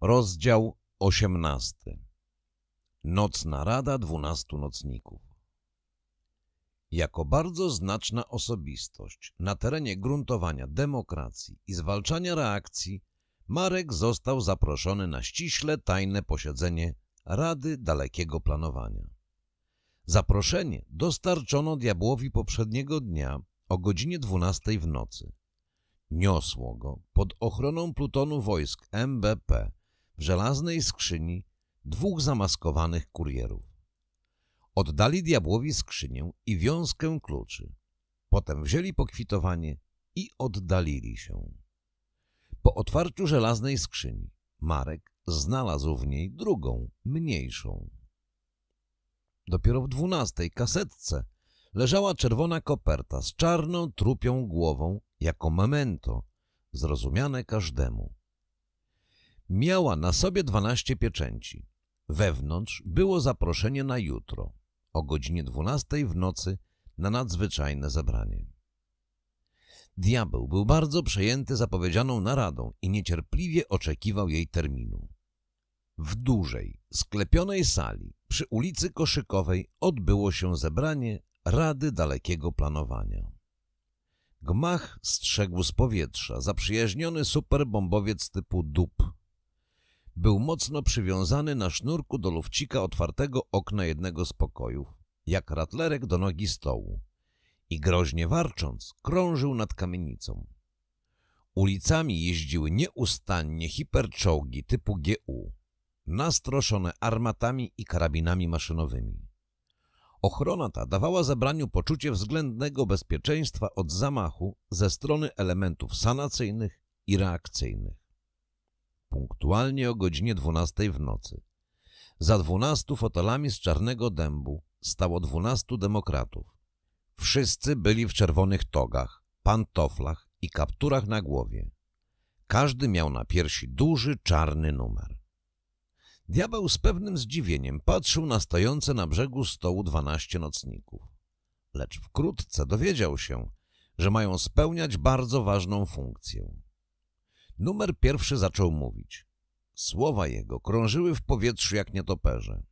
Rozdział 18. Nocna rada dwunastu nocników. Jako bardzo znaczna osobistość na terenie gruntowania demokracji i zwalczania reakcji, Marek został zaproszony na ściśle tajne posiedzenie Rady Dalekiego Planowania. Zaproszenie dostarczono diabłowi poprzedniego dnia o godzinie 12 w nocy. Niosło go pod ochroną plutonu wojsk MBP – w żelaznej skrzyni dwóch zamaskowanych kurierów. Oddali diabłowi skrzynię i wiązkę kluczy. Potem wzięli pokwitowanie i oddalili się. Po otwarciu żelaznej skrzyni Marek znalazł w niej drugą, mniejszą. Dopiero w dwunastej kasetce leżała czerwona koperta z czarną trupią głową jako memento, zrozumiane każdemu. Miała na sobie dwanaście pieczęci. Wewnątrz było zaproszenie na jutro, o godzinie dwunastej w nocy, na nadzwyczajne zebranie. Diabeł był bardzo przejęty zapowiedzianą naradą i niecierpliwie oczekiwał jej terminu. W dużej, sklepionej sali przy ulicy Koszykowej odbyło się zebranie Rady Dalekiego Planowania. Gmach strzegł z powietrza zaprzyjaźniony superbombowiec typu DUP, był mocno przywiązany na sznurku do lufcika otwartego okna jednego z pokojów, jak ratlerek do nogi stołu. I groźnie warcząc, krążył nad kamienicą. Ulicami jeździły nieustannie hiperczołgi typu GU, nastroszone armatami i karabinami maszynowymi. Ochrona ta dawała zebraniu poczucie względnego bezpieczeństwa od zamachu ze strony elementów sanacyjnych i reakcyjnych punktualnie o godzinie dwunastej w nocy. Za dwunastu fotelami z czarnego dębu stało dwunastu demokratów. Wszyscy byli w czerwonych togach, pantoflach i kapturach na głowie. Każdy miał na piersi duży, czarny numer. Diabeł z pewnym zdziwieniem patrzył na stojące na brzegu stołu dwanaście nocników. Lecz wkrótce dowiedział się, że mają spełniać bardzo ważną funkcję. Numer pierwszy zaczął mówić. Słowa jego krążyły w powietrzu jak nietoperze.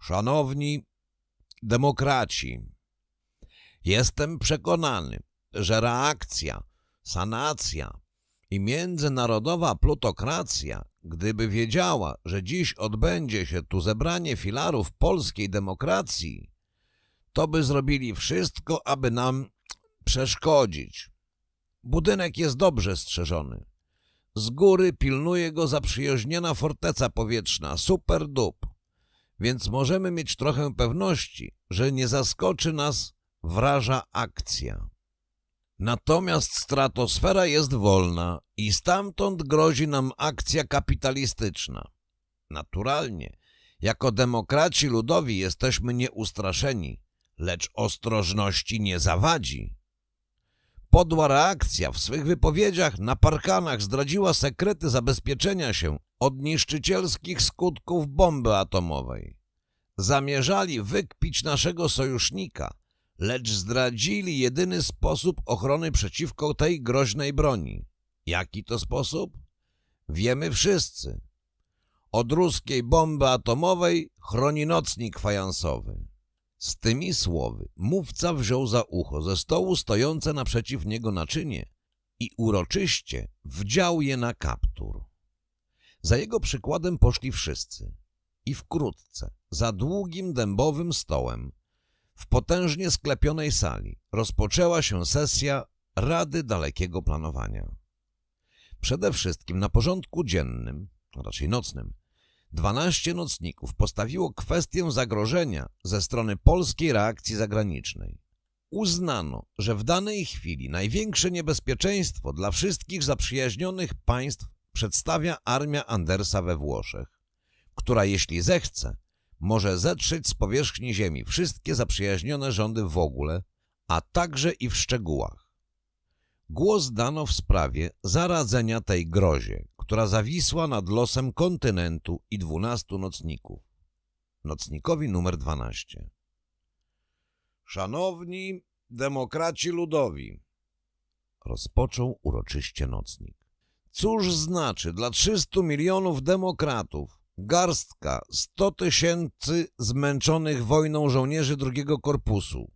Szanowni demokraci, jestem przekonany, że reakcja, sanacja i międzynarodowa plutokracja, gdyby wiedziała, że dziś odbędzie się tu zebranie filarów polskiej demokracji, to by zrobili wszystko, aby nam przeszkodzić. Budynek jest dobrze strzeżony. Z góry pilnuje go zaprzyjaźniona forteca powietrzna, super dup, więc możemy mieć trochę pewności, że nie zaskoczy nas wraża akcja. Natomiast stratosfera jest wolna i stamtąd grozi nam akcja kapitalistyczna. Naturalnie, jako demokraci ludowi jesteśmy nieustraszeni, lecz ostrożności nie zawadzi. Podła reakcja w swych wypowiedziach na parkanach zdradziła sekrety zabezpieczenia się od niszczycielskich skutków bomby atomowej. Zamierzali wykpić naszego sojusznika, lecz zdradzili jedyny sposób ochrony przeciwko tej groźnej broni. Jaki to sposób? Wiemy wszyscy. Od ruskiej bomby atomowej chroni nocnik fajansowy. Z tymi słowy mówca wziął za ucho ze stołu stojące naprzeciw niego naczynie i uroczyście wdział je na kaptur. Za jego przykładem poszli wszyscy i wkrótce, za długim dębowym stołem, w potężnie sklepionej sali rozpoczęła się sesja Rady Dalekiego Planowania. Przede wszystkim na porządku dziennym, a raczej nocnym, 12 nocników postawiło kwestię zagrożenia ze strony polskiej reakcji zagranicznej. Uznano, że w danej chwili największe niebezpieczeństwo dla wszystkich zaprzyjaźnionych państw przedstawia armia Andersa we Włoszech, która jeśli zechce, może zetrzeć z powierzchni ziemi wszystkie zaprzyjaźnione rządy w ogóle, a także i w szczegółach. Głos dano w sprawie zaradzenia tej grozie, która zawisła nad losem kontynentu i dwunastu nocników. Nocnikowi numer 12. Szanowni demokraci ludowi, rozpoczął uroczyście nocnik. Cóż znaczy dla 300 milionów demokratów garstka 100 tysięcy zmęczonych wojną żołnierzy drugiego korpusu?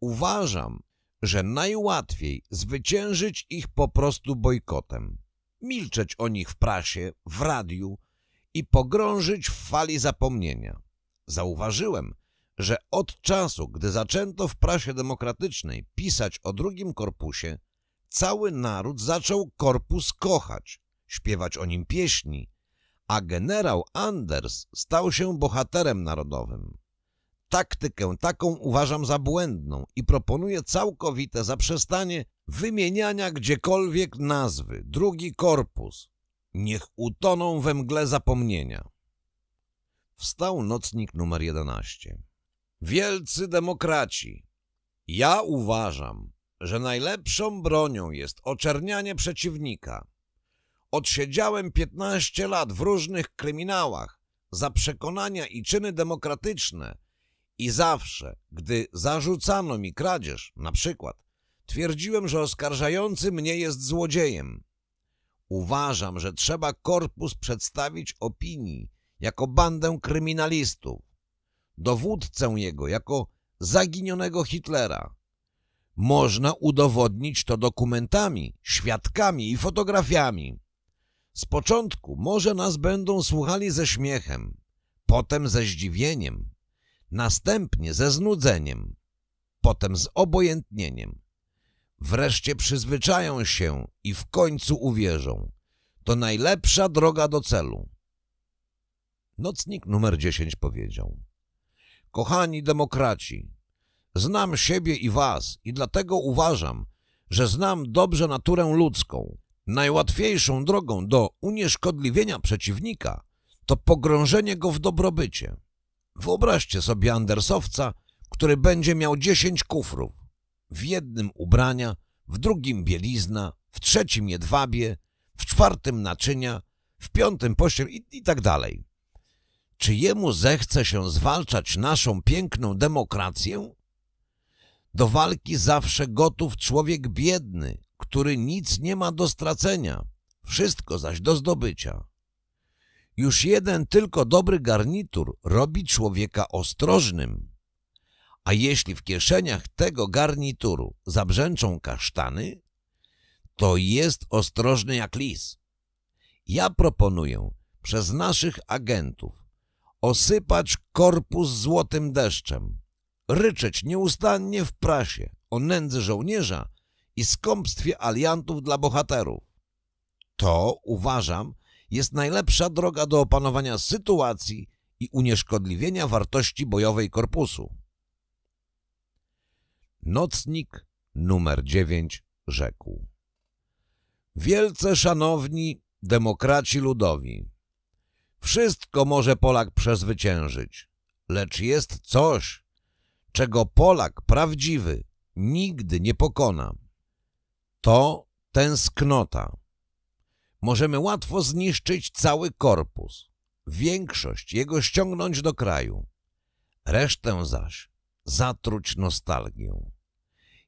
Uważam, że najłatwiej zwyciężyć ich po prostu bojkotem milczeć o nich w prasie, w radiu i pogrążyć w fali zapomnienia. Zauważyłem, że od czasu, gdy zaczęto w prasie demokratycznej pisać o drugim korpusie, cały naród zaczął korpus kochać, śpiewać o nim pieśni, a generał Anders stał się bohaterem narodowym. Taktykę taką uważam za błędną i proponuję całkowite zaprzestanie wymieniania gdziekolwiek nazwy, drugi korpus. Niech utoną we mgle zapomnienia. Wstał nocnik numer 11. Wielcy demokraci, ja uważam, że najlepszą bronią jest oczernianie przeciwnika. Odsiedziałem 15 lat w różnych kryminałach za przekonania i czyny demokratyczne i zawsze, gdy zarzucano mi kradzież, na przykład – Twierdziłem, że oskarżający mnie jest złodziejem. Uważam, że trzeba korpus przedstawić opinii jako bandę kryminalistów, dowódcę jego jako zaginionego Hitlera. Można udowodnić to dokumentami, świadkami i fotografiami. Z początku może nas będą słuchali ze śmiechem, potem ze zdziwieniem, następnie ze znudzeniem, potem z obojętnieniem. Wreszcie przyzwyczają się i w końcu uwierzą. To najlepsza droga do celu. Nocnik numer 10 powiedział. Kochani demokraci, znam siebie i was i dlatego uważam, że znam dobrze naturę ludzką. Najłatwiejszą drogą do unieszkodliwienia przeciwnika to pogrążenie go w dobrobycie. Wyobraźcie sobie Andersowca, który będzie miał 10 kufrów w jednym ubrania, w drugim bielizna, w trzecim jedwabie, w czwartym naczynia, w piątym pościel i, i tak dalej. Czy jemu zechce się zwalczać naszą piękną demokrację? Do walki zawsze gotów człowiek biedny, który nic nie ma do stracenia, wszystko zaś do zdobycia. Już jeden tylko dobry garnitur robi człowieka ostrożnym. A jeśli w kieszeniach tego garnituru zabrzęczą kasztany, to jest ostrożny jak lis. Ja proponuję przez naszych agentów osypać korpus złotym deszczem, ryczeć nieustannie w prasie o nędzy żołnierza i skąpstwie aliantów dla bohaterów. To, uważam, jest najlepsza droga do opanowania sytuacji i unieszkodliwienia wartości bojowej korpusu. Nocnik numer 9 rzekł. Wielce szanowni demokraci ludowi, wszystko może Polak przezwyciężyć, lecz jest coś, czego Polak prawdziwy nigdy nie pokona. To tęsknota. Możemy łatwo zniszczyć cały korpus, większość jego ściągnąć do kraju, resztę zaś zatruć nostalgią.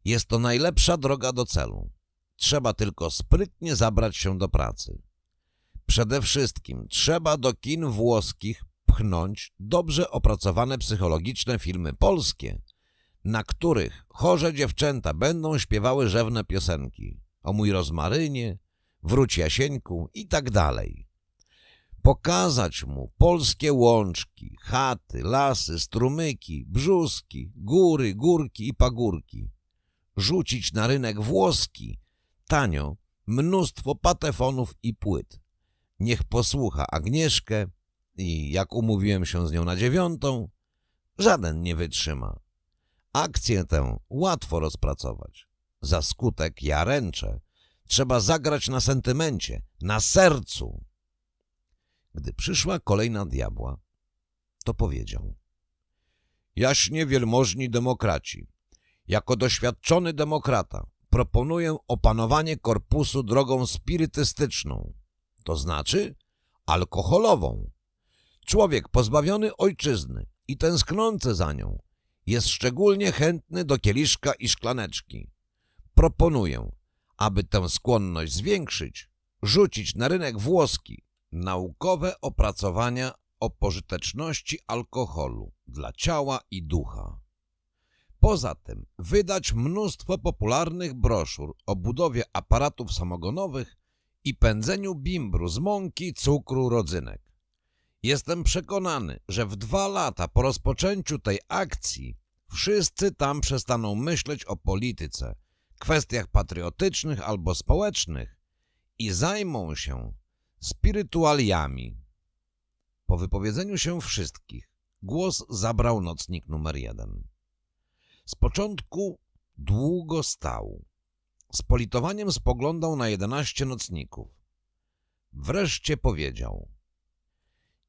Jest to najlepsza droga do celu. Trzeba tylko sprytnie zabrać się do pracy. Przede wszystkim trzeba do kin włoskich pchnąć dobrze opracowane psychologiczne filmy polskie, na których chorze dziewczęta będą śpiewały rzewne piosenki o mój rozmarynie, wróć Jasieńku i tak dalej. Pokazać mu polskie łączki, chaty, lasy, strumyki, brzuski, góry, górki i pagórki, rzucić na rynek włoski tanio mnóstwo patefonów i płyt. Niech posłucha Agnieszkę i jak umówiłem się z nią na dziewiątą, żaden nie wytrzyma. Akcję tę łatwo rozpracować. Za skutek ja ręczę. Trzeba zagrać na sentymencie, na sercu. Gdy przyszła kolejna diabła, to powiedział. Jaśnie wielmożni demokraci, jako doświadczony demokrata proponuję opanowanie korpusu drogą spirytystyczną, to znaczy alkoholową. Człowiek pozbawiony ojczyzny i tęsknący za nią jest szczególnie chętny do kieliszka i szklaneczki. Proponuję, aby tę skłonność zwiększyć, rzucić na rynek włoski naukowe opracowania o pożyteczności alkoholu dla ciała i ducha. Poza tym wydać mnóstwo popularnych broszur o budowie aparatów samogonowych i pędzeniu bimbru z mąki, cukru, rodzynek. Jestem przekonany, że w dwa lata po rozpoczęciu tej akcji wszyscy tam przestaną myśleć o polityce, kwestiach patriotycznych albo społecznych i zajmą się spirytualiami. Po wypowiedzeniu się wszystkich głos zabrał nocnik numer jeden. Z początku długo stał. Z politowaniem spoglądał na jedenaście nocników. Wreszcie powiedział.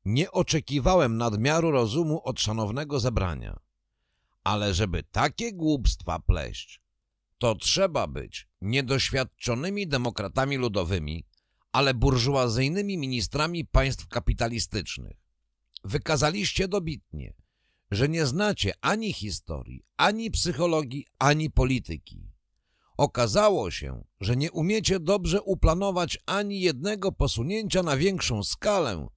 Nie oczekiwałem nadmiaru rozumu od szanownego zebrania. Ale żeby takie głupstwa pleść, to trzeba być niedoświadczonymi demokratami ludowymi, ale burżuazyjnymi ministrami państw kapitalistycznych. Wykazaliście dobitnie, że nie znacie ani historii, ani psychologii, ani polityki. Okazało się, że nie umiecie dobrze uplanować ani jednego posunięcia na większą skalę,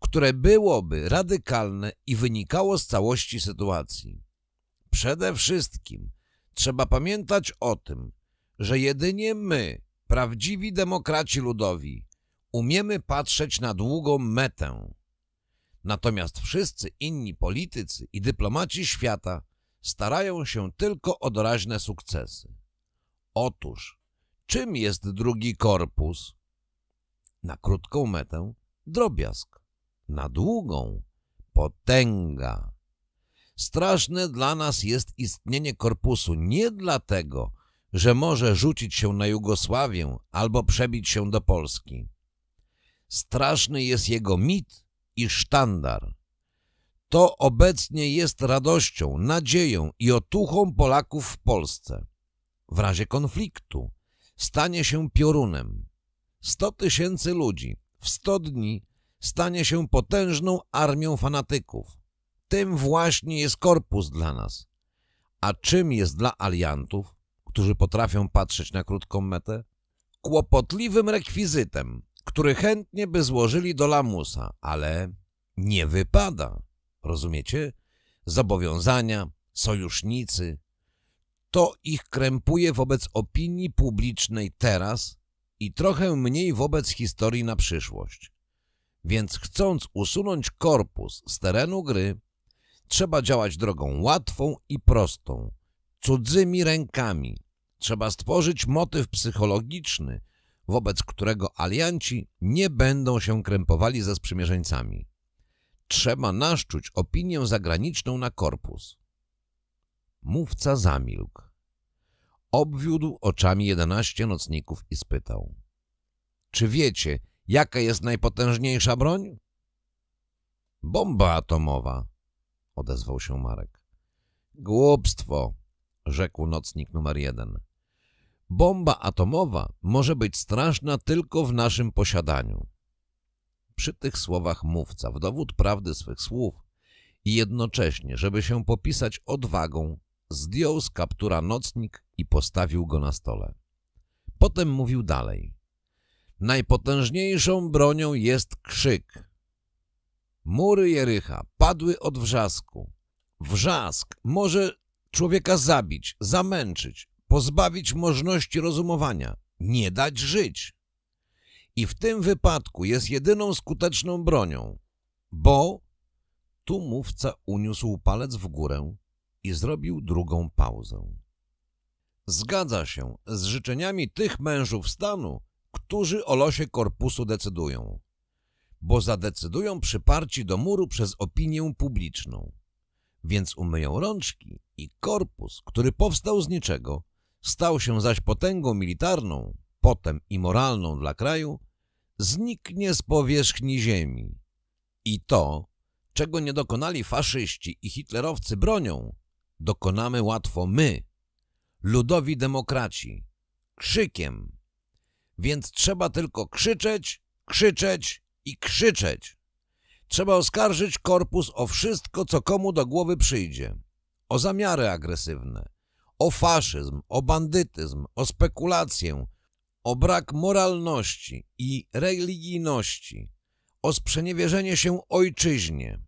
które byłoby radykalne i wynikało z całości sytuacji. Przede wszystkim trzeba pamiętać o tym, że jedynie my, prawdziwi demokraci ludowi, umiemy patrzeć na długą metę. Natomiast wszyscy inni politycy i dyplomaci świata starają się tylko o doraźne sukcesy. Otóż, czym jest drugi korpus? Na krótką metę drobiazg, na długą potęga. Straszne dla nas jest istnienie korpusu nie dlatego, że może rzucić się na Jugosławię albo przebić się do Polski. Straszny jest jego mit i sztandar. To obecnie jest radością, nadzieją i otuchą Polaków w Polsce. W razie konfliktu stanie się piorunem. 100 tysięcy ludzi w 100 dni stanie się potężną armią fanatyków. Tym właśnie jest korpus dla nas. A czym jest dla aliantów, którzy potrafią patrzeć na krótką metę? Kłopotliwym rekwizytem, który chętnie by złożyli do lamusa, ale nie wypada. Rozumiecie? Zobowiązania, sojusznicy. To ich krępuje wobec opinii publicznej teraz i trochę mniej wobec historii na przyszłość. Więc chcąc usunąć korpus z terenu gry, trzeba działać drogą łatwą i prostą, cudzymi rękami. Trzeba stworzyć motyw psychologiczny, wobec którego alianci nie będą się krępowali ze sprzymierzeńcami. Trzeba naszczuć opinię zagraniczną na korpus. Mówca zamilkł. Obwiódł oczami jedenaście nocników i spytał. Czy wiecie, jaka jest najpotężniejsza broń? Bomba atomowa, odezwał się Marek. Głupstwo, rzekł nocnik numer jeden. Bomba atomowa może być straszna tylko w naszym posiadaniu. Przy tych słowach mówca, w dowód prawdy swych słów i jednocześnie, żeby się popisać odwagą, zdjął z kaptura nocnik i postawił go na stole. Potem mówił dalej. Najpotężniejszą bronią jest krzyk. Mury Jericha padły od wrzasku. Wrzask może człowieka zabić, zamęczyć, pozbawić możliwości rozumowania, nie dać żyć. I w tym wypadku jest jedyną skuteczną bronią, bo tu mówca uniósł palec w górę i zrobił drugą pauzę. Zgadza się z życzeniami tych mężów stanu, którzy o losie korpusu decydują, bo zadecydują przyparci do muru przez opinię publiczną. Więc umyją rączki i korpus, który powstał z niczego, stał się zaś potęgą militarną, potem i moralną dla kraju, zniknie z powierzchni ziemi. I to, czego nie dokonali faszyści i hitlerowcy bronią, dokonamy łatwo my, ludowi demokraci, krzykiem. Więc trzeba tylko krzyczeć, krzyczeć i krzyczeć. Trzeba oskarżyć korpus o wszystko, co komu do głowy przyjdzie. O zamiary agresywne, o faszyzm, o bandytyzm, o spekulację, o brak moralności i religijności, o sprzeniewierzenie się ojczyźnie.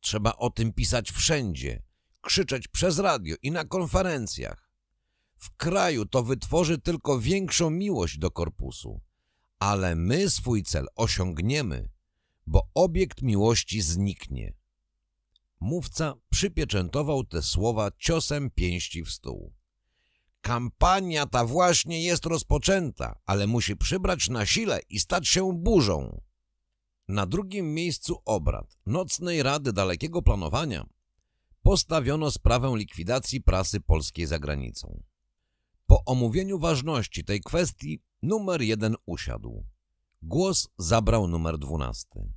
Trzeba o tym pisać wszędzie, krzyczeć przez radio i na konferencjach. W kraju to wytworzy tylko większą miłość do korpusu, ale my swój cel osiągniemy, bo obiekt miłości zniknie. Mówca przypieczętował te słowa ciosem pięści w stół. Kampania ta właśnie jest rozpoczęta, ale musi przybrać na sile i stać się burzą. Na drugim miejscu obrad Nocnej Rady Dalekiego Planowania postawiono sprawę likwidacji prasy polskiej za granicą. Po omówieniu ważności tej kwestii numer jeden usiadł. Głos zabrał numer dwunasty.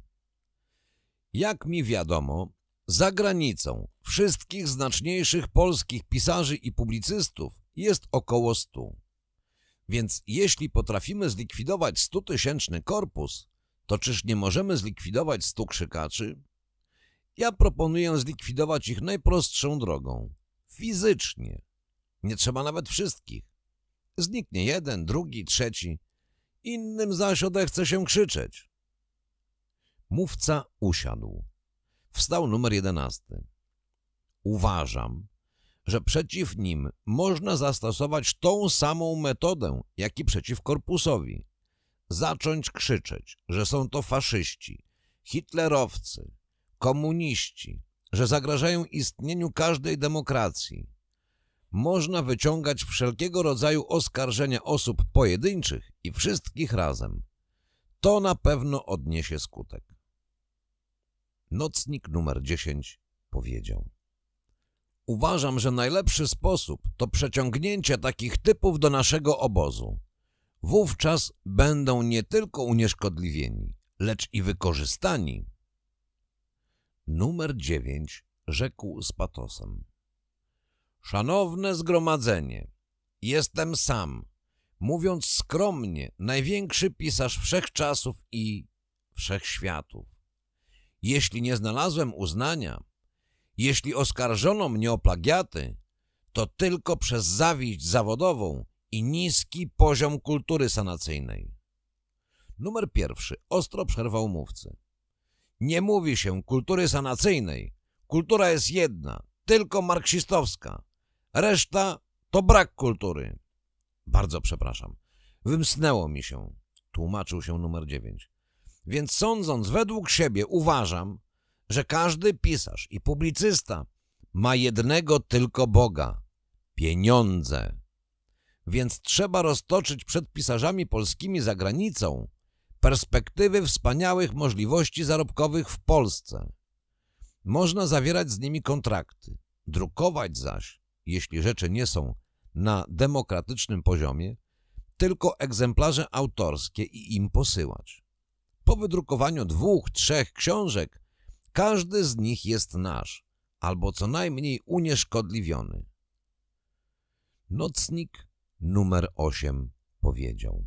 Jak mi wiadomo, za granicą wszystkich znaczniejszych polskich pisarzy i publicystów jest około stu. Więc jeśli potrafimy zlikwidować stutysięczny tysięczny korpus, to czyż nie możemy zlikwidować stu krzykaczy? Ja proponuję zlikwidować ich najprostszą drogą fizycznie. Nie trzeba nawet wszystkich. Zniknie jeden, drugi, trzeci. Innym zaś odechce się krzyczeć. Mówca usiadł wstał numer jedenasty. Uważam, że przeciw nim można zastosować tą samą metodę, jak i przeciw korpusowi. Zacząć krzyczeć, że są to faszyści, hitlerowcy, komuniści, że zagrażają istnieniu każdej demokracji. Można wyciągać wszelkiego rodzaju oskarżenia osób pojedynczych i wszystkich razem. To na pewno odniesie skutek nocnik numer 10 powiedział. Uważam, że najlepszy sposób to przeciągnięcie takich typów do naszego obozu. Wówczas będą nie tylko unieszkodliwieni, lecz i wykorzystani. Numer 9 rzekł z patosem. Szanowne zgromadzenie, jestem sam, mówiąc skromnie, największy pisarz wszechczasów i wszechświatów. Jeśli nie znalazłem uznania, jeśli oskarżono mnie o plagiaty, to tylko przez zawiść zawodową i niski poziom kultury sanacyjnej. Numer pierwszy. Ostro przerwał mówcy. Nie mówi się kultury sanacyjnej. Kultura jest jedna, tylko marksistowska. Reszta to brak kultury. Bardzo przepraszam. Wymsnęło mi się, tłumaczył się numer dziewięć. Więc sądząc według siebie, uważam, że każdy pisarz i publicysta ma jednego tylko Boga pieniądze. Więc trzeba roztoczyć przed pisarzami polskimi za granicą perspektywy wspaniałych możliwości zarobkowych w Polsce. Można zawierać z nimi kontrakty, drukować zaś, jeśli rzeczy nie są na demokratycznym poziomie, tylko egzemplarze autorskie i im posyłać. Po wydrukowaniu dwóch, trzech książek, każdy z nich jest nasz, albo co najmniej unieszkodliwiony. Nocnik numer 8 powiedział.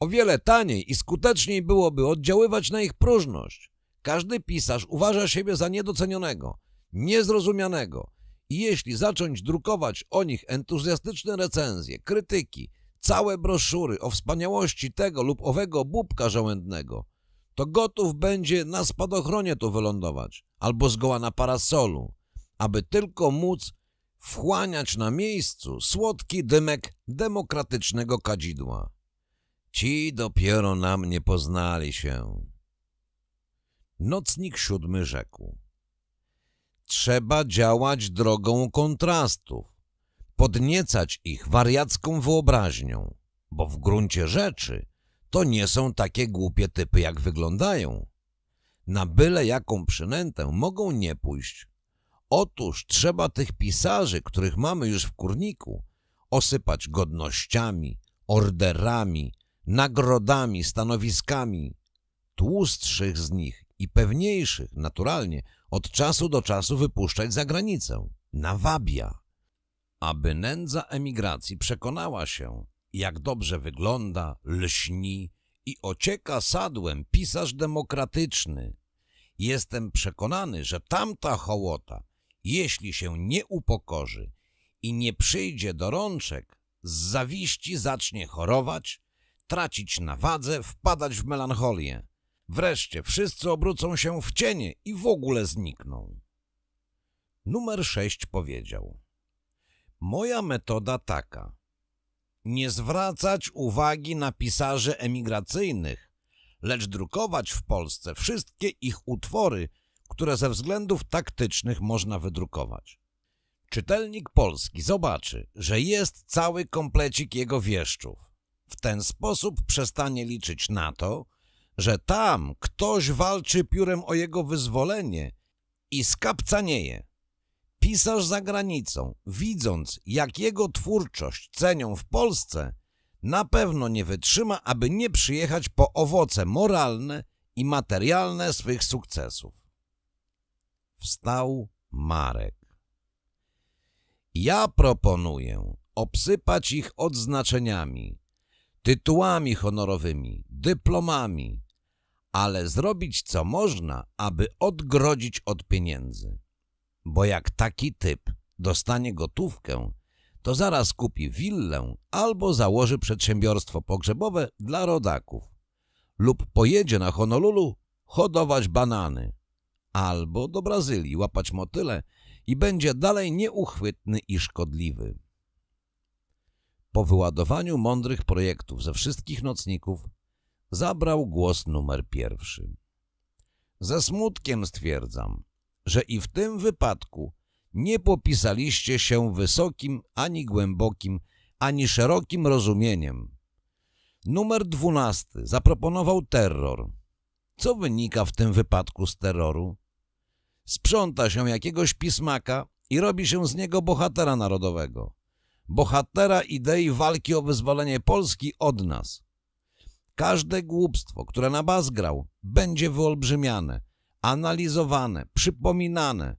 O wiele taniej i skuteczniej byłoby oddziaływać na ich próżność. Każdy pisarz uważa siebie za niedocenionego, niezrozumianego i jeśli zacząć drukować o nich entuzjastyczne recenzje, krytyki, całe broszury o wspaniałości tego lub owego bubka żołędnego, to gotów będzie na spadochronie tu wylądować albo zgoła na parasolu, aby tylko móc wchłaniać na miejscu słodki dymek demokratycznego kadzidła. Ci dopiero nam nie poznali się. Nocnik siódmy rzekł. Trzeba działać drogą kontrastów podniecać ich wariacką wyobraźnią, bo w gruncie rzeczy to nie są takie głupie typy, jak wyglądają. Na byle jaką przynętę mogą nie pójść. Otóż trzeba tych pisarzy, których mamy już w kurniku, osypać godnościami, orderami, nagrodami, stanowiskami. Tłustszych z nich i pewniejszych, naturalnie, od czasu do czasu wypuszczać za granicę. Nawabia aby nędza emigracji przekonała się, jak dobrze wygląda, lśni i ocieka sadłem pisarz demokratyczny. Jestem przekonany, że tamta hołota, jeśli się nie upokorzy i nie przyjdzie do rączek, z zawiści zacznie chorować, tracić na wadze, wpadać w melancholię. Wreszcie wszyscy obrócą się w cienie i w ogóle znikną. Numer sześć powiedział – Moja metoda taka. Nie zwracać uwagi na pisarzy emigracyjnych, lecz drukować w Polsce wszystkie ich utwory, które ze względów taktycznych można wydrukować. Czytelnik polski zobaczy, że jest cały komplecik jego wieszczów. W ten sposób przestanie liczyć na to, że tam ktoś walczy piórem o jego wyzwolenie i skapcanieje. Pisarz za granicą, widząc jak jego twórczość cenią w Polsce, na pewno nie wytrzyma, aby nie przyjechać po owoce moralne i materialne swych sukcesów. Wstał Marek. Ja proponuję obsypać ich odznaczeniami, tytułami honorowymi, dyplomami, ale zrobić co można, aby odgrodzić od pieniędzy. Bo jak taki typ dostanie gotówkę, to zaraz kupi willę albo założy przedsiębiorstwo pogrzebowe dla rodaków. Lub pojedzie na Honolulu hodować banany. Albo do Brazylii łapać motyle i będzie dalej nieuchwytny i szkodliwy. Po wyładowaniu mądrych projektów ze wszystkich nocników zabrał głos numer pierwszy. Ze smutkiem stwierdzam, że i w tym wypadku nie popisaliście się wysokim, ani głębokim, ani szerokim rozumieniem. Numer dwunasty zaproponował terror. Co wynika w tym wypadku z terroru? Sprząta się jakiegoś pismaka i robi się z niego bohatera narodowego. Bohatera idei walki o wyzwolenie Polski od nas. Każde głupstwo, które na grał, będzie wyolbrzymiane – analizowane, przypominane,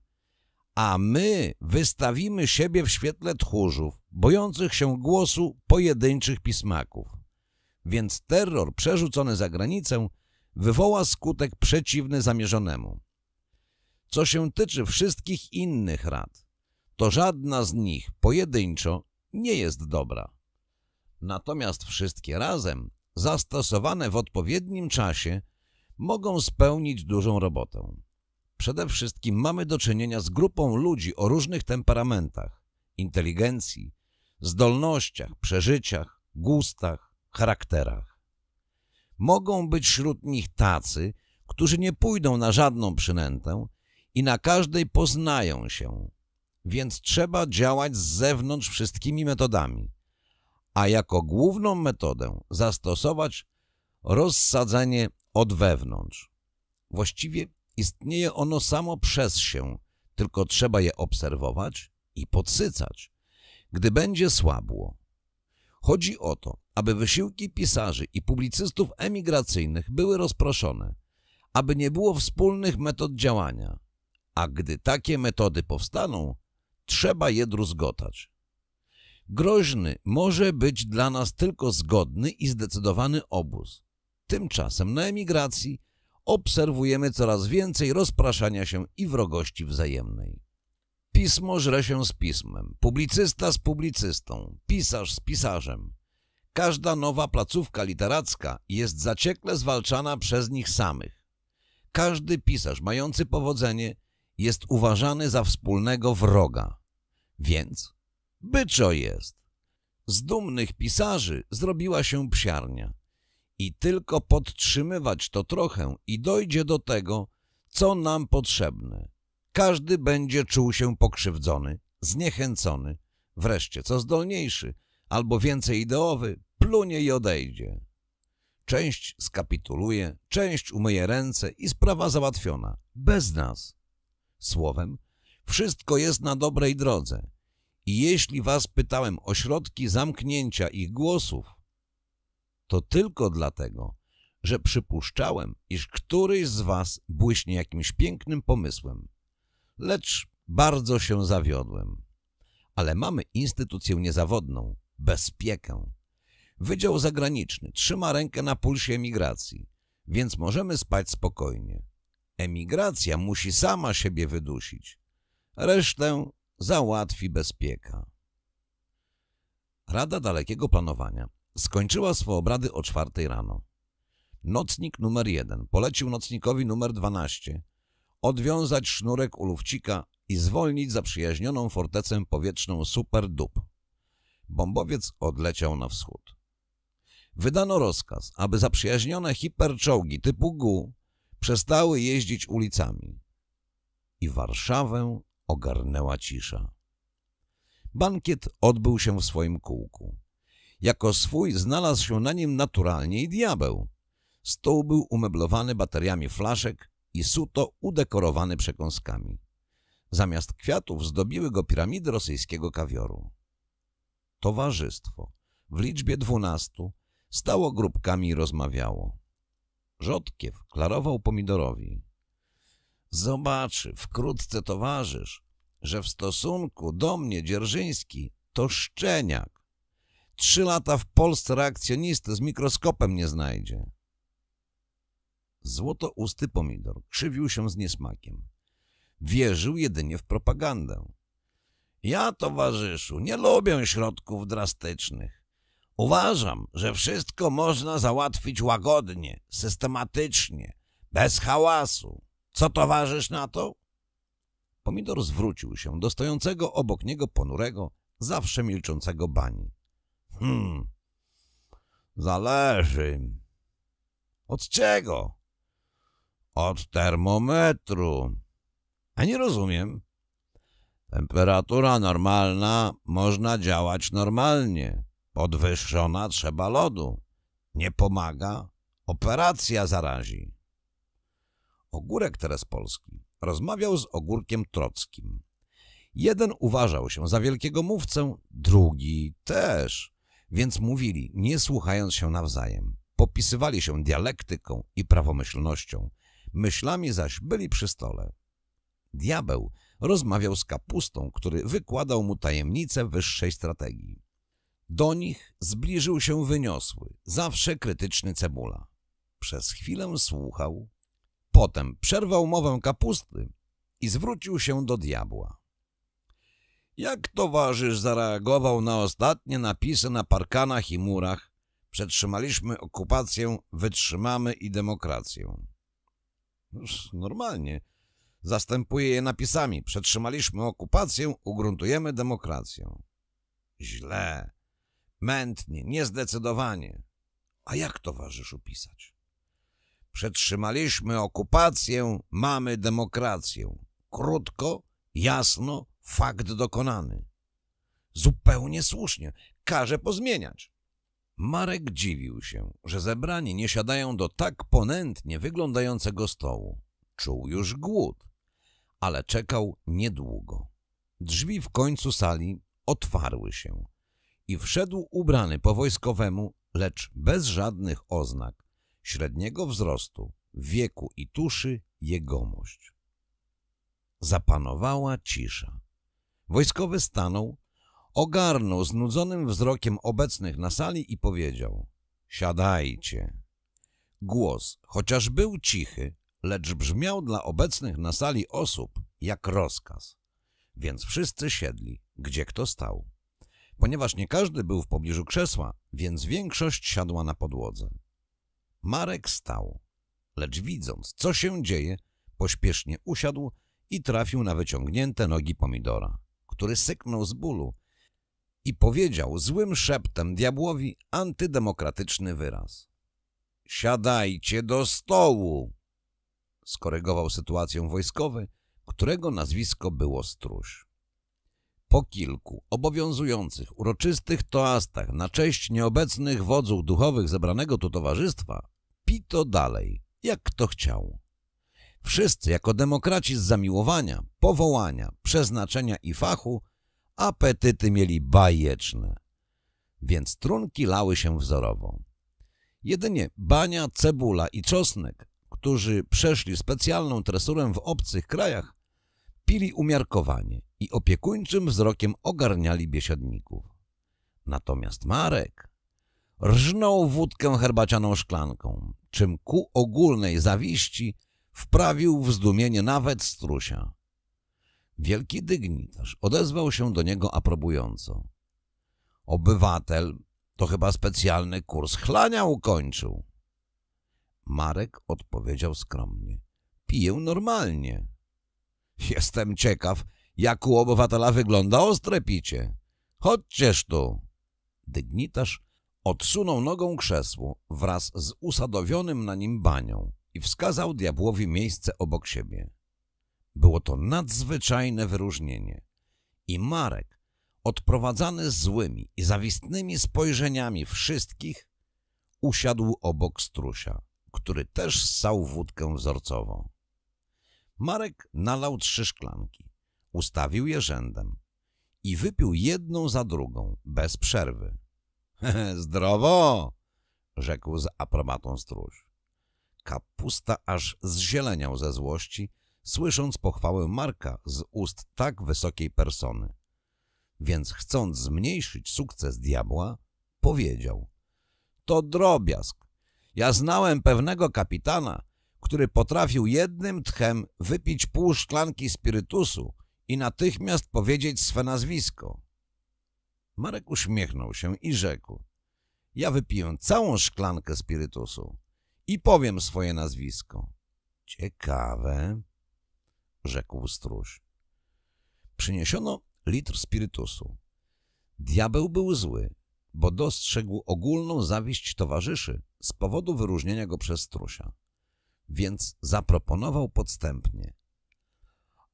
a my wystawimy siebie w świetle tchórzów, bojących się głosu pojedynczych pismaków. Więc terror przerzucony za granicę wywoła skutek przeciwny zamierzonemu. Co się tyczy wszystkich innych rad, to żadna z nich pojedynczo nie jest dobra. Natomiast wszystkie razem, zastosowane w odpowiednim czasie, mogą spełnić dużą robotę. Przede wszystkim mamy do czynienia z grupą ludzi o różnych temperamentach, inteligencji, zdolnościach, przeżyciach, gustach, charakterach. Mogą być wśród nich tacy, którzy nie pójdą na żadną przynętę i na każdej poznają się, więc trzeba działać z zewnątrz wszystkimi metodami, a jako główną metodę zastosować rozsadzenie od wewnątrz. Właściwie istnieje ono samo przez się, tylko trzeba je obserwować i podsycać, gdy będzie słabło. Chodzi o to, aby wysiłki pisarzy i publicystów emigracyjnych były rozproszone, aby nie było wspólnych metod działania, a gdy takie metody powstaną, trzeba je druzgotać. Groźny może być dla nas tylko zgodny i zdecydowany obóz, Tymczasem na emigracji obserwujemy coraz więcej rozpraszania się i wrogości wzajemnej. Pismo żre się z pismem, publicysta z publicystą, pisarz z pisarzem. Każda nowa placówka literacka jest zaciekle zwalczana przez nich samych. Każdy pisarz mający powodzenie jest uważany za wspólnego wroga. Więc byczo jest. Z dumnych pisarzy zrobiła się psiarnia i tylko podtrzymywać to trochę i dojdzie do tego, co nam potrzebne. Każdy będzie czuł się pokrzywdzony, zniechęcony, wreszcie co zdolniejszy albo więcej ideowy, plunie i odejdzie. Część skapituluje, część umyje ręce i sprawa załatwiona, bez nas. Słowem, wszystko jest na dobrej drodze. I jeśli was pytałem o środki zamknięcia ich głosów, to tylko dlatego, że przypuszczałem, iż któryś z was błyśnie jakimś pięknym pomysłem. Lecz bardzo się zawiodłem. Ale mamy instytucję niezawodną, bezpiekę. Wydział zagraniczny trzyma rękę na pulsie emigracji, więc możemy spać spokojnie. Emigracja musi sama siebie wydusić. Resztę załatwi bezpieka. Rada Dalekiego Planowania Skończyła swoje obrady o czwartej rano. Nocnik numer jeden polecił nocnikowi numer 12 odwiązać sznurek u lufcika i zwolnić zaprzyjaźnioną fortecę powietrzną Super Dup. Bombowiec odleciał na wschód. Wydano rozkaz, aby zaprzyjaźnione hiperczołgi typu GU przestały jeździć ulicami. I Warszawę ogarnęła cisza. Bankiet odbył się w swoim kółku. Jako swój znalazł się na nim naturalnie i diabeł. Stół był umeblowany bateriami flaszek i suto udekorowany przekąskami. Zamiast kwiatów zdobiły go piramidy rosyjskiego kawioru. Towarzystwo w liczbie dwunastu stało grupkami i rozmawiało. Rzodkiew klarował pomidorowi. Zobaczy wkrótce towarzysz, że w stosunku do mnie Dzierżyński to szczeniak. Trzy lata w Polsce reakcjonisty z mikroskopem nie znajdzie. Złoto usty pomidor krzywił się z niesmakiem. Wierzył jedynie w propagandę. Ja, towarzyszu, nie lubię środków drastycznych. Uważam, że wszystko można załatwić łagodnie, systematycznie, bez hałasu. Co towarzysz na to? Pomidor zwrócił się do stojącego obok niego ponurego, zawsze milczącego bani. Hmm. Zależy. Od czego? Od termometru. A nie rozumiem. Temperatura normalna, można działać normalnie. Podwyższona trzeba lodu. Nie pomaga, operacja zarazi. Ogórek Terespolski rozmawiał z Ogórkiem Trockim. Jeden uważał się za wielkiego mówcę, drugi też więc mówili, nie słuchając się nawzajem. Popisywali się dialektyką i prawomyślnością, myślami zaś byli przy stole. Diabeł rozmawiał z kapustą, który wykładał mu tajemnice wyższej strategii. Do nich zbliżył się wyniosły, zawsze krytyczny cebula. Przez chwilę słuchał, potem przerwał mowę kapusty i zwrócił się do diabła. Jak towarzysz zareagował na ostatnie napisy na parkanach i murach? Przetrzymaliśmy okupację, wytrzymamy i demokrację. Normalnie. Zastępuję je napisami. Przetrzymaliśmy okupację, ugruntujemy demokrację. Źle. Mętnie, niezdecydowanie. A jak towarzyszu pisać? Przetrzymaliśmy okupację, mamy demokrację. Krótko, jasno, Fakt dokonany. Zupełnie słusznie. Każe pozmieniać. Marek dziwił się, że zebrani nie siadają do tak ponętnie wyglądającego stołu. Czuł już głód, ale czekał niedługo. Drzwi w końcu sali otwarły się i wszedł ubrany po wojskowemu, lecz bez żadnych oznak, średniego wzrostu, wieku i tuszy jegomość. Zapanowała cisza. Wojskowy stanął, ogarnął znudzonym wzrokiem obecnych na sali i powiedział – siadajcie. Głos, chociaż był cichy, lecz brzmiał dla obecnych na sali osób jak rozkaz. Więc wszyscy siedli, gdzie kto stał. Ponieważ nie każdy był w pobliżu krzesła, więc większość siadła na podłodze. Marek stał, lecz widząc, co się dzieje, pośpiesznie usiadł i trafił na wyciągnięte nogi pomidora który syknął z bólu i powiedział złym szeptem diabłowi antydemokratyczny wyraz. Siadajcie do stołu! Skorygował sytuację wojskowy, którego nazwisko było Struś. Po kilku obowiązujących, uroczystych toastach na cześć nieobecnych wodzów duchowych zebranego tu towarzystwa, pito dalej, jak kto chciał. Wszyscy jako demokraci z zamiłowania, powołania, przeznaczenia i fachu apetyty mieli bajeczne, więc trunki lały się wzorowo. Jedynie Bania, Cebula i Czosnek, którzy przeszli specjalną tresurę w obcych krajach, pili umiarkowanie i opiekuńczym wzrokiem ogarniali biesiadników. Natomiast Marek rżnął wódkę herbacianą szklanką, czym ku ogólnej zawiści – wprawił w zdumienie nawet strusia. Wielki dygnitarz odezwał się do niego aprobująco. Obywatel to chyba specjalny kurs chlania ukończył. Marek odpowiedział skromnie. Piję normalnie. Jestem ciekaw, jak u obywatela wygląda ostre picie. Chodźcież tu. Dygnitarz odsunął nogą krzesło wraz z usadowionym na nim banią i wskazał diabłowi miejsce obok siebie. Było to nadzwyczajne wyróżnienie. I Marek, odprowadzany złymi i zawistnymi spojrzeniami wszystkich, usiadł obok strusia, który też ssał wódkę wzorcową. Marek nalał trzy szklanki, ustawił je rzędem i wypił jedną za drugą, bez przerwy. — Zdrowo! — rzekł z aprobatą struś. Kapusta aż zzieleniał ze złości, słysząc pochwałę Marka z ust tak wysokiej persony. Więc chcąc zmniejszyć sukces diabła, powiedział – to drobiazg. Ja znałem pewnego kapitana, który potrafił jednym tchem wypić pół szklanki spirytusu i natychmiast powiedzieć swe nazwisko. Marek uśmiechnął się i rzekł – ja wypiję całą szklankę spirytusu i powiem swoje nazwisko. Ciekawe, rzekł stróż. Przyniesiono litr spirytusu. Diabeł był zły, bo dostrzegł ogólną zawiść towarzyszy z powodu wyróżnienia go przez strusia. Więc zaproponował podstępnie.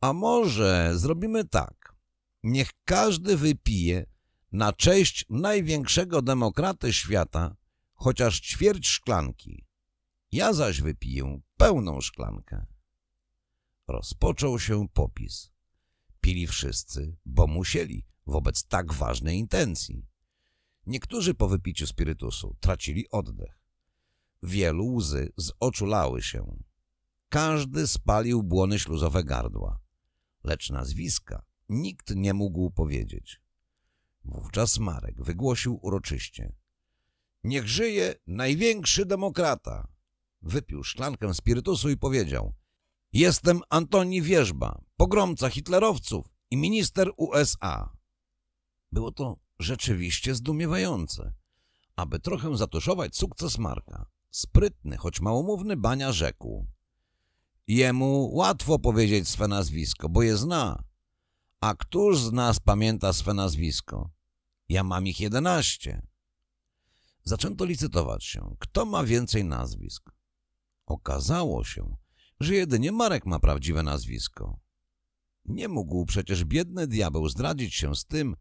A może zrobimy tak. Niech każdy wypije na cześć największego demokraty świata chociaż ćwierć szklanki. Ja zaś wypiję pełną szklankę. Rozpoczął się popis. Pili wszyscy, bo musieli, wobec tak ważnej intencji. Niektórzy po wypiciu spirytusu tracili oddech. Wielu łzy zoczulały się. Każdy spalił błony śluzowe gardła, lecz nazwiska nikt nie mógł powiedzieć. Wówczas Marek wygłosił uroczyście. Niech żyje największy demokrata! Wypił szklankę spirytusu i powiedział Jestem Antoni Wierzba, pogromca hitlerowców i minister USA. Było to rzeczywiście zdumiewające. Aby trochę zatuszować sukces Marka, sprytny, choć małomówny Bania rzekł. Jemu łatwo powiedzieć swe nazwisko, bo je zna. A któż z nas pamięta swe nazwisko? Ja mam ich jedenaście. Zaczęto licytować się, kto ma więcej nazwisk. Okazało się, że jedynie Marek ma prawdziwe nazwisko. Nie mógł przecież biedny diabeł zdradzić się z tym,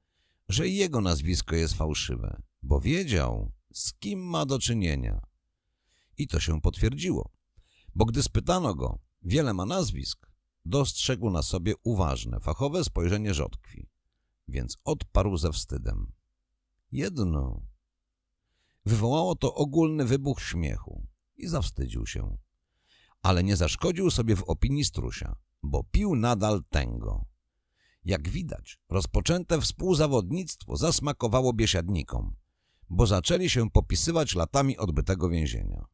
że jego nazwisko jest fałszywe, bo wiedział, z kim ma do czynienia. I to się potwierdziło, bo gdy spytano go, wiele ma nazwisk, dostrzegł na sobie uważne, fachowe spojrzenie rzodkwi, więc odparł ze wstydem. Jedno. Wywołało to ogólny wybuch śmiechu i zawstydził się. Ale nie zaszkodził sobie w opinii strusia, bo pił nadal tęgo. Jak widać, rozpoczęte współzawodnictwo zasmakowało biesiadnikom, bo zaczęli się popisywać latami odbytego więzienia.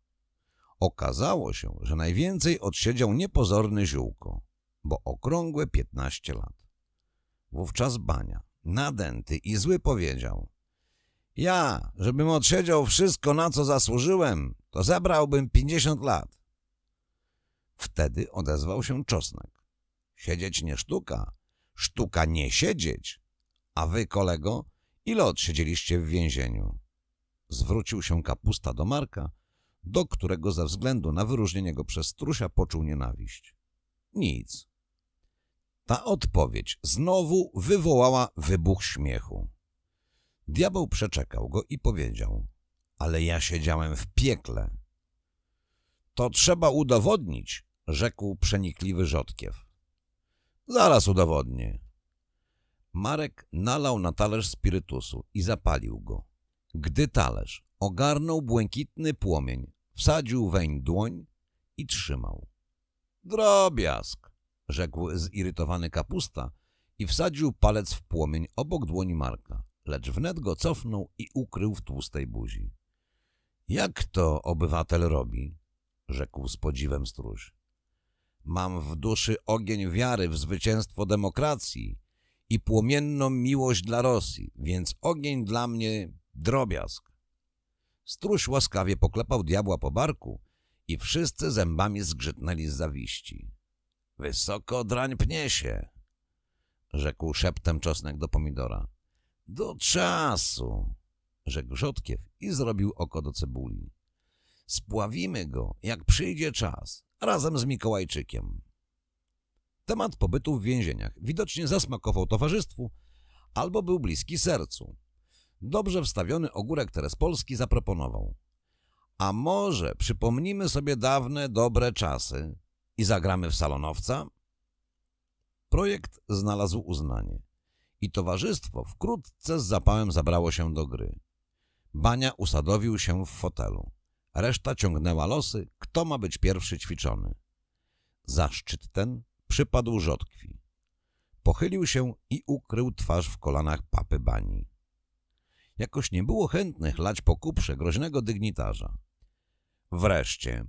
Okazało się, że najwięcej odsiedział niepozorny ziółko, bo okrągłe 15 lat. Wówczas Bania, nadęty i zły powiedział ja, żebym odsiedział wszystko, na co zasłużyłem, to zabrałbym pięćdziesiąt lat. Wtedy odezwał się czosnek. Siedzieć nie sztuka, sztuka nie siedzieć. A wy, kolego, ile odsiedzieliście w więzieniu? Zwrócił się kapusta do Marka, do którego ze względu na wyróżnienie go przez trusia poczuł nienawiść. Nic. Ta odpowiedź znowu wywołała wybuch śmiechu. Diabeł przeczekał go i powiedział, ale ja siedziałem w piekle. To trzeba udowodnić, rzekł przenikliwy Rzodkiew. Zaraz udowodnię. Marek nalał na talerz spirytusu i zapalił go. Gdy talerz ogarnął błękitny płomień, wsadził weń dłoń i trzymał. Drobiazg, rzekł zirytowany kapusta i wsadził palec w płomień obok dłoni Marka lecz wnet go cofnął i ukrył w tłustej buzi. Jak to obywatel robi? rzekł z podziwem stróż. Mam w duszy ogień wiary w zwycięstwo demokracji i płomienną miłość dla Rosji, więc ogień dla mnie drobiazg. Stróż łaskawie poklepał diabła po barku i wszyscy zębami zgrzytnęli z zawiści. Wysoko drań pnie się, rzekł szeptem czosnek do pomidora. Do czasu, rzekł Rzodkiew i zrobił oko do cebuli. Spławimy go, jak przyjdzie czas, razem z Mikołajczykiem. Temat pobytu w więzieniach widocznie zasmakował towarzystwu albo był bliski sercu. Dobrze wstawiony ogórek polski zaproponował. A może przypomnimy sobie dawne, dobre czasy i zagramy w salonowca? Projekt znalazł uznanie i towarzystwo wkrótce z zapałem zabrało się do gry. Bania usadowił się w fotelu. Reszta ciągnęła losy, kto ma być pierwszy ćwiczony. Zaszczyt ten przypadł rzodkwi. Pochylił się i ukrył twarz w kolanach papy bani. Jakoś nie było chętnych lać po kuprze groźnego dygnitarza. Wreszcie,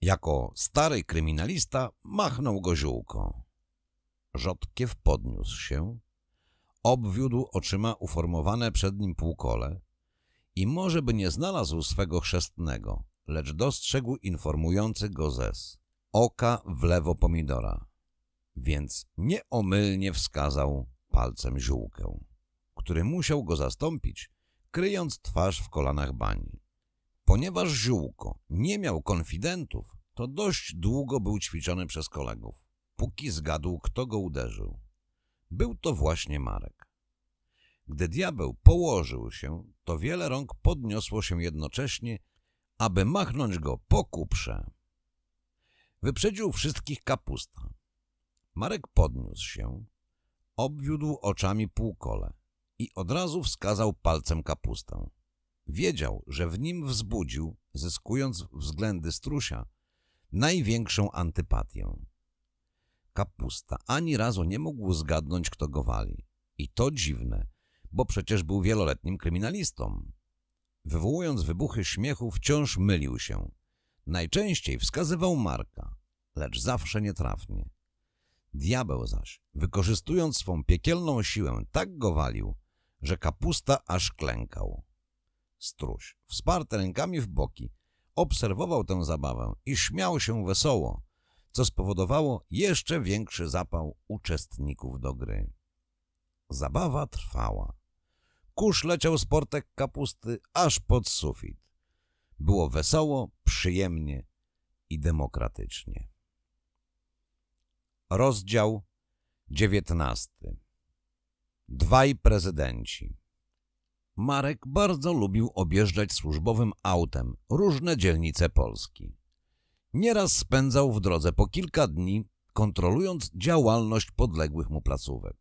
jako stary kryminalista, machnął go ziółko. Rzodkiew podniósł się, obwiódł oczyma uformowane przed nim półkole i może by nie znalazł swego chrzestnego, lecz dostrzegł informujący go zes. Oka w lewo pomidora. Więc nieomylnie wskazał palcem ziółkę, który musiał go zastąpić, kryjąc twarz w kolanach bani. Ponieważ ziółko nie miał konfidentów, to dość długo był ćwiczony przez kolegów, póki zgadł, kto go uderzył. Był to właśnie Marek. Gdy diabeł położył się, to wiele rąk podniosło się jednocześnie, aby machnąć go po kuprze. Wyprzedził wszystkich kapusta. Marek podniósł się, obwiódł oczami półkole i od razu wskazał palcem kapustę. Wiedział, że w nim wzbudził, zyskując względy strusia, największą antypatię kapusta. Ani razu nie mógł zgadnąć, kto go wali. I to dziwne, bo przecież był wieloletnim kryminalistą. Wywołując wybuchy śmiechu, wciąż mylił się. Najczęściej wskazywał Marka, lecz zawsze nietrafnie. Diabeł zaś, wykorzystując swą piekielną siłę, tak go walił, że kapusta aż klękał. Struś, wsparty rękami w boki, obserwował tę zabawę i śmiał się wesoło, co spowodowało jeszcze większy zapał uczestników do gry. Zabawa trwała. Kurz leciał z portek kapusty aż pod sufit. Było wesoło, przyjemnie i demokratycznie. Rozdział dziewiętnasty. Dwaj prezydenci. Marek bardzo lubił objeżdżać służbowym autem różne dzielnice Polski. Nieraz spędzał w drodze po kilka dni, kontrolując działalność podległych mu placówek.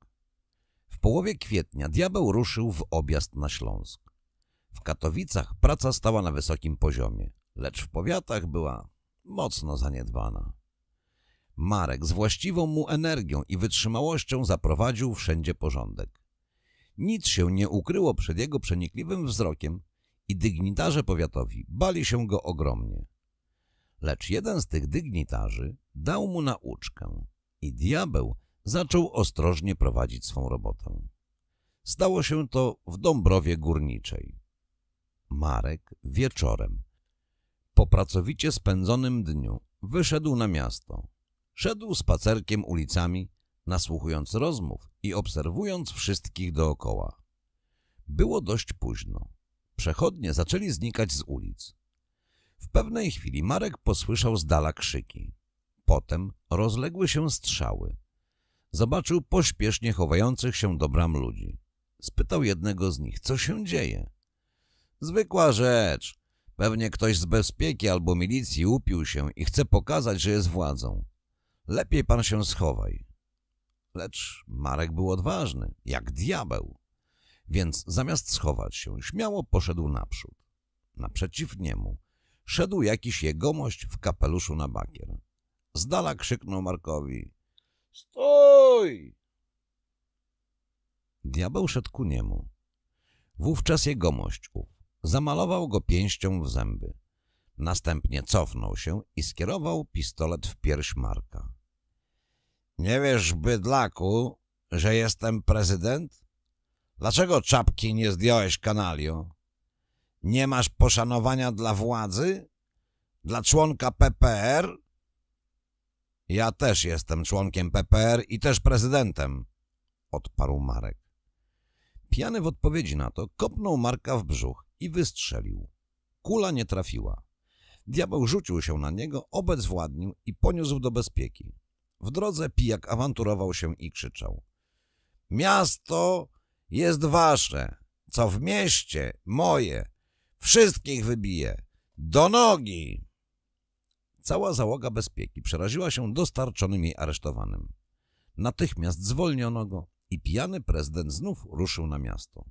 W połowie kwietnia diabeł ruszył w objazd na Śląsk. W Katowicach praca stała na wysokim poziomie, lecz w powiatach była mocno zaniedbana. Marek z właściwą mu energią i wytrzymałością zaprowadził wszędzie porządek. Nic się nie ukryło przed jego przenikliwym wzrokiem i dygnitarze powiatowi bali się go ogromnie. Lecz jeden z tych dygnitarzy dał mu nauczkę i diabeł zaczął ostrożnie prowadzić swą robotę. Stało się to w Dąbrowie Górniczej. Marek wieczorem, po pracowicie spędzonym dniu, wyszedł na miasto. Szedł spacerkiem ulicami, nasłuchując rozmów i obserwując wszystkich dookoła. Było dość późno. Przechodnie zaczęli znikać z ulic. W pewnej chwili Marek posłyszał z dala krzyki. Potem rozległy się strzały. Zobaczył pośpiesznie chowających się do bram ludzi. Spytał jednego z nich, co się dzieje. Zwykła rzecz. Pewnie ktoś z bezpieki albo milicji upił się i chce pokazać, że jest władzą. Lepiej pan się schowaj. Lecz Marek był odważny, jak diabeł. Więc zamiast schować się, śmiało poszedł naprzód. Naprzeciw niemu Szedł jakiś jegomość w kapeluszu na bakier. Z dala krzyknął Markowi. Stój! Diabeł szedł ku niemu. Wówczas jegomość ów zamalował go pięścią w zęby. Następnie cofnął się i skierował pistolet w pierś Marka. Nie wiesz, bydlaku, że jestem prezydent? Dlaczego czapki nie zdjąłeś kanalio? Nie masz poszanowania dla władzy? Dla członka PPR? Ja też jestem członkiem PPR i też prezydentem, odparł Marek. Pijany w odpowiedzi na to kopnął Marka w brzuch i wystrzelił. Kula nie trafiła. Diabeł rzucił się na niego, obezwładnił i poniósł do bezpieki. W drodze pijak awanturował się i krzyczał. Miasto jest wasze, co w mieście moje, Wszystkich wybije. Do nogi! Cała załoga bezpieki przeraziła się dostarczonym jej aresztowanym. Natychmiast zwolniono go i pijany prezydent znów ruszył na miasto.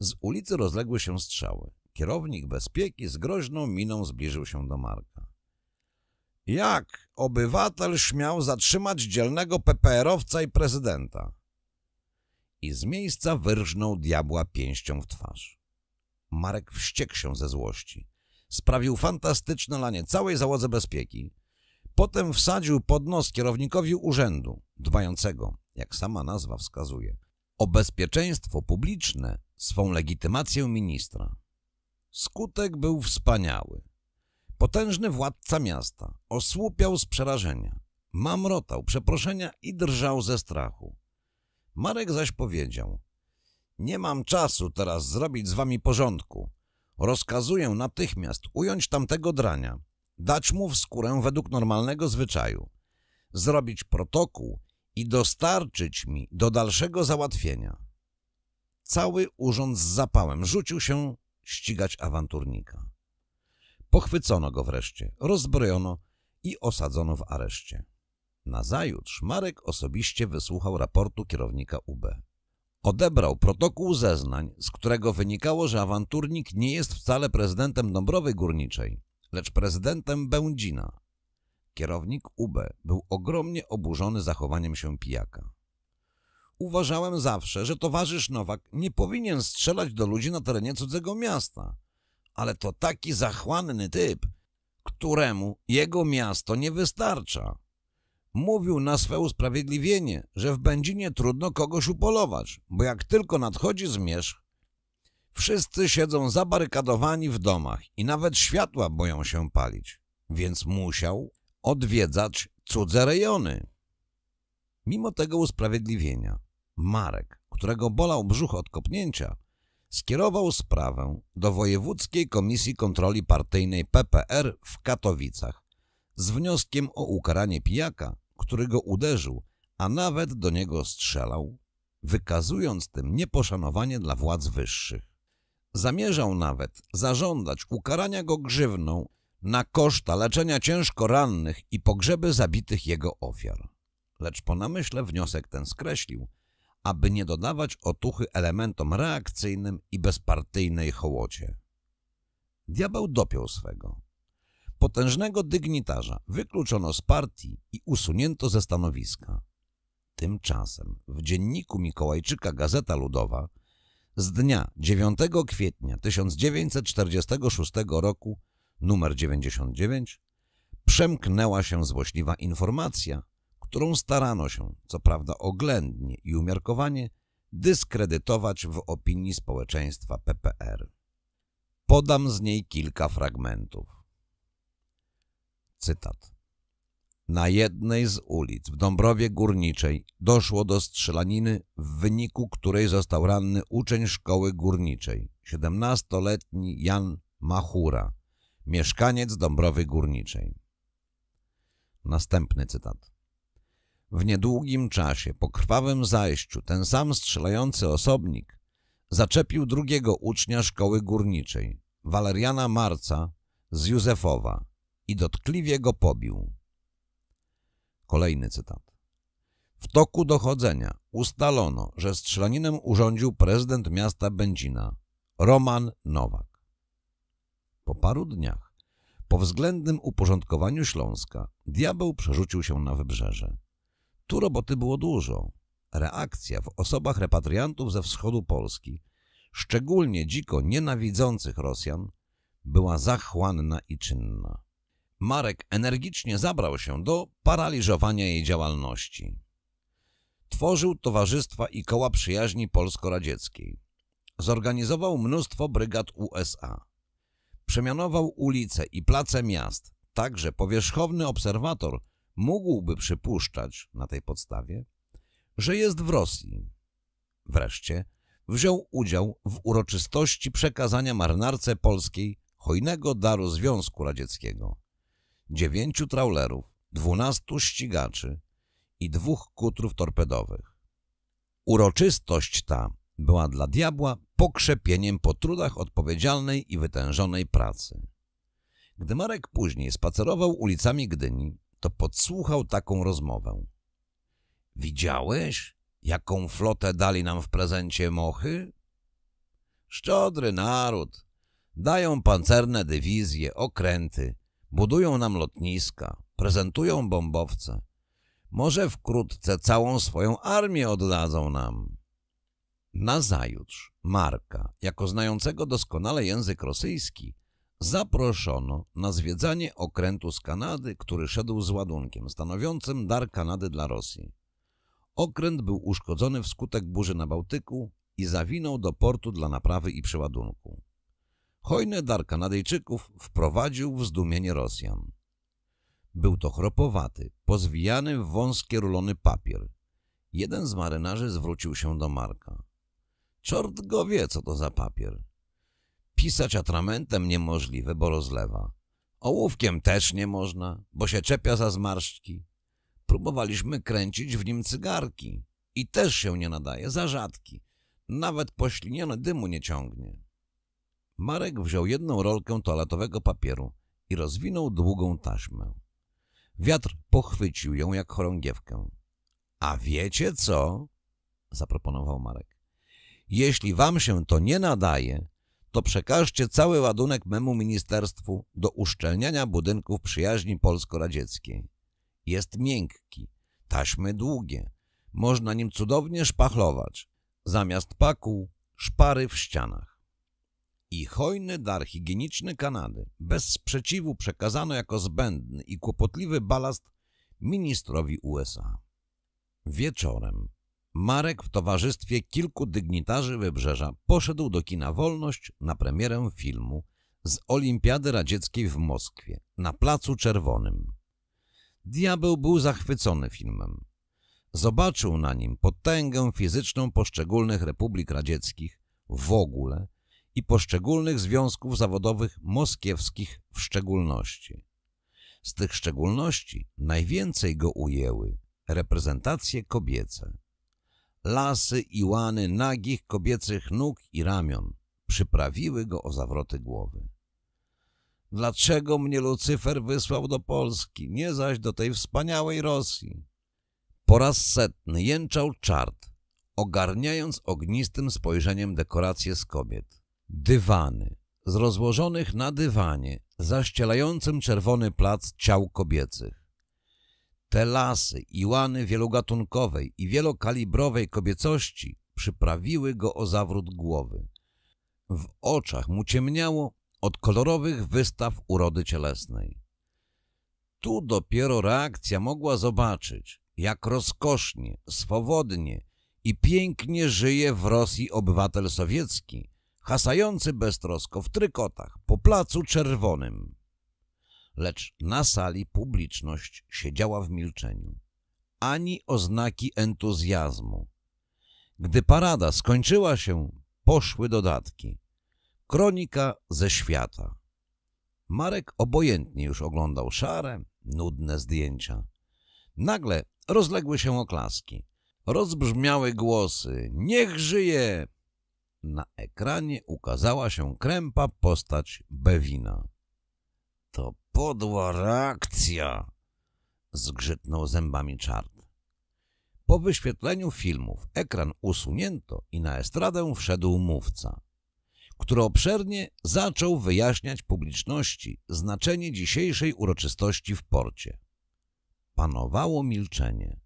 Z ulicy rozległy się strzały. Kierownik bezpieki z groźną miną zbliżył się do Marka. Jak obywatel śmiał zatrzymać dzielnego PPR-owca i prezydenta? I z miejsca wyrżnął diabła pięścią w twarz. Marek wściekł się ze złości. Sprawił fantastyczne lanie całej załodze bezpieki. Potem wsadził pod nos kierownikowi urzędu, dbającego, jak sama nazwa wskazuje, o bezpieczeństwo publiczne swą legitymację ministra. Skutek był wspaniały. Potężny władca miasta osłupiał z przerażenia, mamrotał przeproszenia i drżał ze strachu. Marek zaś powiedział, nie mam czasu teraz zrobić z wami porządku. Rozkazuję natychmiast ująć tamtego drania, dać mu w skórę według normalnego zwyczaju, zrobić protokół i dostarczyć mi do dalszego załatwienia. Cały urząd z zapałem rzucił się ścigać awanturnika. Pochwycono go wreszcie, rozbrojono i osadzono w areszcie. Nazajutrz Marek osobiście wysłuchał raportu kierownika UB odebrał protokół zeznań, z którego wynikało, że awanturnik nie jest wcale prezydentem Dąbrowy Górniczej, lecz prezydentem Będzina. Kierownik UB był ogromnie oburzony zachowaniem się pijaka. Uważałem zawsze, że towarzysz Nowak nie powinien strzelać do ludzi na terenie cudzego miasta, ale to taki zachłanny typ, któremu jego miasto nie wystarcza. Mówił na swe usprawiedliwienie, że w Będzinie trudno kogoś upolować, bo jak tylko nadchodzi zmierzch, wszyscy siedzą zabarykadowani w domach i nawet światła boją się palić, więc musiał odwiedzać cudze rejony. Mimo tego usprawiedliwienia, Marek, którego bolał brzuch od kopnięcia, skierował sprawę do Wojewódzkiej Komisji Kontroli Partyjnej PPR w Katowicach z wnioskiem o ukaranie pijaka który go uderzył, a nawet do niego strzelał, wykazując tym nieposzanowanie dla władz wyższych. Zamierzał nawet zażądać ukarania go grzywną na koszta leczenia ciężko rannych i pogrzeby zabitych jego ofiar. Lecz po namyśle wniosek ten skreślił, aby nie dodawać otuchy elementom reakcyjnym i bezpartyjnej hołocie. Diabeł dopiął swego potężnego dygnitarza wykluczono z partii i usunięto ze stanowiska. Tymczasem w dzienniku Mikołajczyka Gazeta Ludowa z dnia 9 kwietnia 1946 roku numer 99 przemknęła się złośliwa informacja, którą starano się, co prawda oględnie i umiarkowanie, dyskredytować w opinii społeczeństwa PPR. Podam z niej kilka fragmentów. Cytat. Na jednej z ulic w Dąbrowie Górniczej doszło do strzelaniny, w wyniku której został ranny uczeń szkoły górniczej, 17-letni Jan Machura, mieszkaniec Dąbrowy Górniczej. Następny cytat. W niedługim czasie po krwawym zajściu ten sam strzelający osobnik zaczepił drugiego ucznia szkoły górniczej, Waleriana Marca z Józefowa, i dotkliwie go pobił. Kolejny cytat. W toku dochodzenia ustalono, że strzelaninę urządził prezydent miasta Będzina, Roman Nowak. Po paru dniach, po względnym uporządkowaniu Śląska, diabeł przerzucił się na wybrzeże. Tu roboty było dużo. Reakcja w osobach repatriantów ze wschodu Polski, szczególnie dziko nienawidzących Rosjan, była zachłanna i czynna. Marek energicznie zabrał się do paraliżowania jej działalności. Tworzył towarzystwa i koła przyjaźni polsko-radzieckiej. Zorganizował mnóstwo brygad USA. Przemianował ulice i place miast, tak że powierzchowny obserwator mógłby przypuszczać na tej podstawie, że jest w Rosji. Wreszcie wziął udział w uroczystości przekazania marynarce polskiej hojnego daru Związku Radzieckiego dziewięciu trawlerów, dwunastu ścigaczy i dwóch kutrów torpedowych. Uroczystość ta była dla diabła pokrzepieniem po trudach odpowiedzialnej i wytężonej pracy. Gdy Marek później spacerował ulicami Gdyni, to podsłuchał taką rozmowę. Widziałeś, jaką flotę dali nam w prezencie mochy? Szczodry naród, dają pancerne dywizje, okręty, Budują nam lotniska, prezentują bombowce. Może wkrótce całą swoją armię oddadzą nam. Nazajutrz Marka, jako znającego doskonale język rosyjski, zaproszono na zwiedzanie okrętu z Kanady, który szedł z ładunkiem stanowiącym dar Kanady dla Rosji. Okręt był uszkodzony wskutek burzy na Bałtyku i zawinął do portu dla naprawy i przeładunku hojny dar Kanadyjczyków wprowadził w zdumienie Rosjan. Był to chropowaty, pozwijany w wąskie rulony papier. Jeden z marynarzy zwrócił się do Marka. Czort go wie, co to za papier. Pisać atramentem niemożliwe, bo rozlewa. Ołówkiem też nie można, bo się czepia za zmarszczki. Próbowaliśmy kręcić w nim cygarki i też się nie nadaje, za rzadki. Nawet poślinione dymu nie ciągnie. Marek wziął jedną rolkę toaletowego papieru i rozwinął długą taśmę. Wiatr pochwycił ją jak chorągiewkę. A wiecie co? zaproponował Marek. Jeśli wam się to nie nadaje, to przekażcie cały ładunek memu ministerstwu do uszczelniania budynków przyjaźni polsko-radzieckiej. Jest miękki, taśmy długie, można nim cudownie szpachlować. Zamiast paku, szpary w ścianach i hojny dar higieniczny Kanady bez sprzeciwu przekazano jako zbędny i kłopotliwy balast ministrowi USA. Wieczorem Marek w towarzystwie kilku dygnitarzy Wybrzeża poszedł do kina Wolność na premierę filmu z Olimpiady Radzieckiej w Moskwie na Placu Czerwonym. Diabeł był zachwycony filmem. Zobaczył na nim potęgę fizyczną poszczególnych republik radzieckich, w ogóle i poszczególnych związków zawodowych moskiewskich w szczególności. Z tych szczególności najwięcej go ujęły reprezentacje kobiece. Lasy i łany nagich kobiecych nóg i ramion przyprawiły go o zawroty głowy. Dlaczego mnie Lucyfer wysłał do Polski, nie zaś do tej wspaniałej Rosji? Po raz setny jęczał czart, ogarniając ognistym spojrzeniem dekoracje z kobiet. Dywany. Z rozłożonych na dywanie, zaścielającym czerwony plac ciał kobiecych. Te lasy i łany wielogatunkowej i wielokalibrowej kobiecości przyprawiły go o zawrót głowy. W oczach mu ciemniało od kolorowych wystaw urody cielesnej. Tu dopiero reakcja mogła zobaczyć, jak rozkosznie, swobodnie i pięknie żyje w Rosji obywatel sowiecki, hasający beztrosko w trykotach po placu czerwonym. Lecz na sali publiczność siedziała w milczeniu. Ani oznaki entuzjazmu. Gdy parada skończyła się, poszły dodatki. Kronika ze świata. Marek obojętnie już oglądał szare, nudne zdjęcia. Nagle rozległy się oklaski. Rozbrzmiały głosy. Niech żyje! na ekranie ukazała się krępa postać Bewina. To podła reakcja! zgrzytnął zębami czart. Po wyświetleniu filmów ekran usunięto i na estradę wszedł mówca, który obszernie zaczął wyjaśniać publiczności znaczenie dzisiejszej uroczystości w porcie. Panowało milczenie.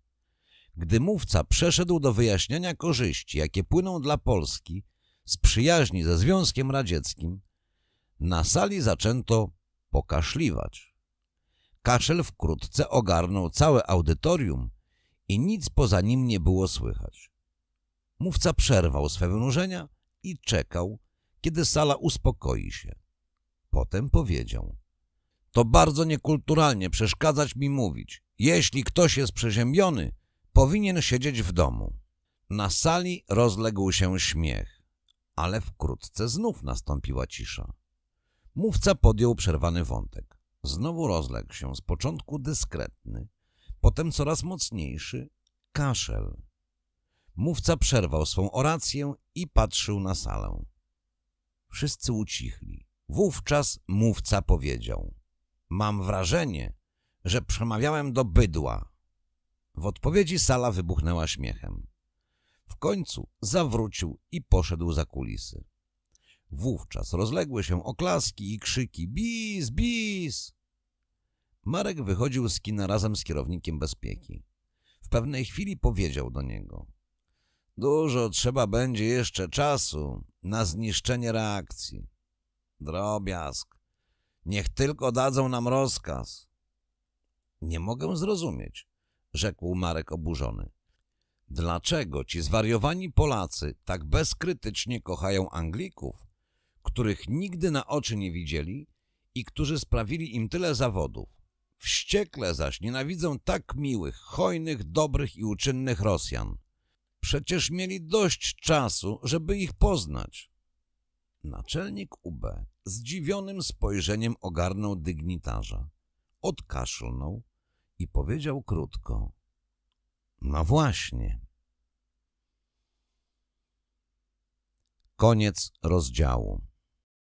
Gdy mówca przeszedł do wyjaśniania korzyści, jakie płyną dla Polski z przyjaźni ze Związkiem Radzieckim, na sali zaczęto pokaszliwać. Kaszel wkrótce ogarnął całe audytorium i nic poza nim nie było słychać. Mówca przerwał swe wynurzenia i czekał, kiedy sala uspokoi się. Potem powiedział: To bardzo niekulturalnie przeszkadzać mi mówić. Jeśli ktoś jest przeziębiony, powinien siedzieć w domu. Na sali rozległ się śmiech ale wkrótce znów nastąpiła cisza. Mówca podjął przerwany wątek. Znowu rozległ się, z początku dyskretny, potem coraz mocniejszy, kaszel. Mówca przerwał swą orację i patrzył na salę. Wszyscy ucichli. Wówczas mówca powiedział: Mam wrażenie, że przemawiałem do bydła. W odpowiedzi sala wybuchnęła śmiechem. W końcu zawrócił i poszedł za kulisy. Wówczas rozległy się oklaski i krzyki bis, bis. Marek wychodził z kina razem z kierownikiem bezpieki. W pewnej chwili powiedział do niego Dużo trzeba będzie jeszcze czasu na zniszczenie reakcji. Drobiazg. Niech tylko dadzą nam rozkaz. Nie mogę zrozumieć, rzekł Marek oburzony. Dlaczego ci zwariowani Polacy tak bezkrytycznie kochają Anglików, których nigdy na oczy nie widzieli i którzy sprawili im tyle zawodów? Wściekle zaś nienawidzą tak miłych, hojnych, dobrych i uczynnych Rosjan. Przecież mieli dość czasu, żeby ich poznać. Naczelnik UB zdziwionym spojrzeniem ogarnął dygnitarza. Odkaszlnął i powiedział krótko. No właśnie. Koniec rozdziału.